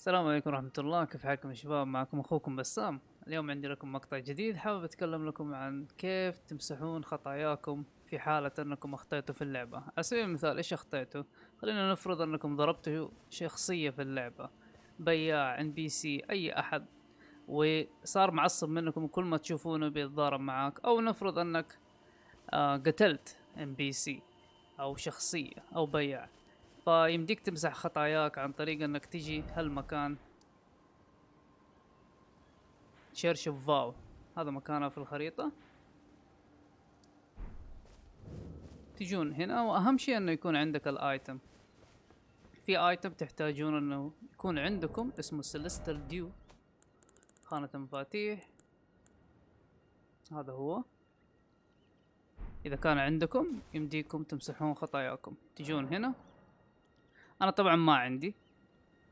السلام عليكم ورحمة الله كيف حالكم يا شباب معكم اخوكم بسام اليوم عندي لكم مقطع جديد حابب اتكلم لكم عن كيف تمسحون خطاياكم في حالة انكم اخطيتوا في اللعبة على سبيل المثال ايش اخطيتوا خلينا نفرض انكم ضربتوا شخصية في اللعبة بياع ان بي سي اي احد وصار معصب منكم كل ما تشوفونه بيتضارب معاك او نفرض انك آه، قتلت ام بي سي او شخصية او بياع فيمديك تمسح خطاياك عن طريق انك تجي هالمكان تشيرش فاو هذا مكانها في الخريطة تجون هنا واهم شيء انه يكون عندك الايتم في ايتم تحتاجون انه يكون عندكم اسمه سيلستر ديو خانة مفاتيح هذا هو اذا كان عندكم يمديكم تمسحون خطاياكم تجون هنا انا طبعا ما عندي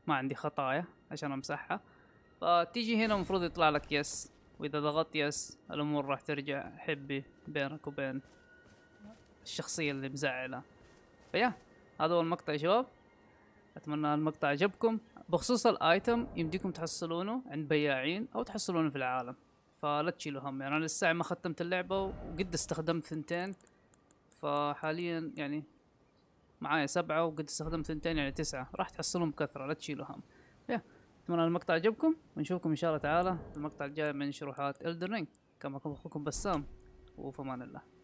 ما عندي خطايا عشان امسحها فتيجي هنا المفروض يطلع لك يس واذا ضغطت يس الامور راح ترجع حبي بينك وبين الشخصيه اللي مزعله فيا هذا هو المقطع يا شباب اتمنى المقطع عجبكم بخصوص الايتم يمديكم تحصلونه عند بياعين او تحصلونه في العالم فلا تشيلوا هم يعني انا لسه ما ختمت اللعبه وقد استخدمت ثنتين فحاليا يعني معايا سبعة وقد استخدمت ثنتين يعني تسعة راح تحصلهم بكثرة لا تشيلوا هم يا اتمنى المقطع عجبكم ونشوفكم ان شاء الله تعالى في المقطع الجاي من شروحات الدرينج كما اخوكم بسام وفمان الله